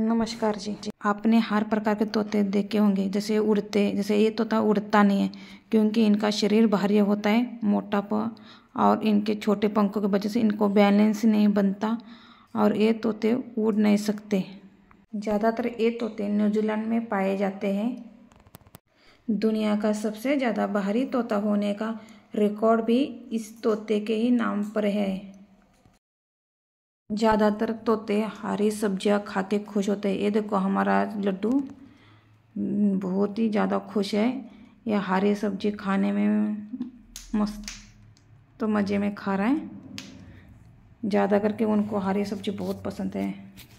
नमस्कार जी आपने हर प्रकार के तोते देखे होंगे जैसे उड़ते जैसे ये तोता उड़ता नहीं है क्योंकि इनका शरीर भारी होता है मोटापा और इनके छोटे पंखों की वजह से इनको बैलेंस नहीं बनता और ये तोते उड़ नहीं सकते ज़्यादातर ये तोते न्यूजीलैंड में पाए जाते हैं दुनिया का सबसे ज़्यादा बाहरी तोता होने का रिकॉर्ड भी इस तोते के ही नाम पर है ज़्यादातर तोते हरी सब्जियां खाते खुश होते हैं ये देखो हमारा लड्डू बहुत ही ज़्यादा खुश है यह हरी सब्जी खाने में मस्त तो मज़े में खा रहा है ज़्यादा करके उनको हरी सब्जी बहुत पसंद है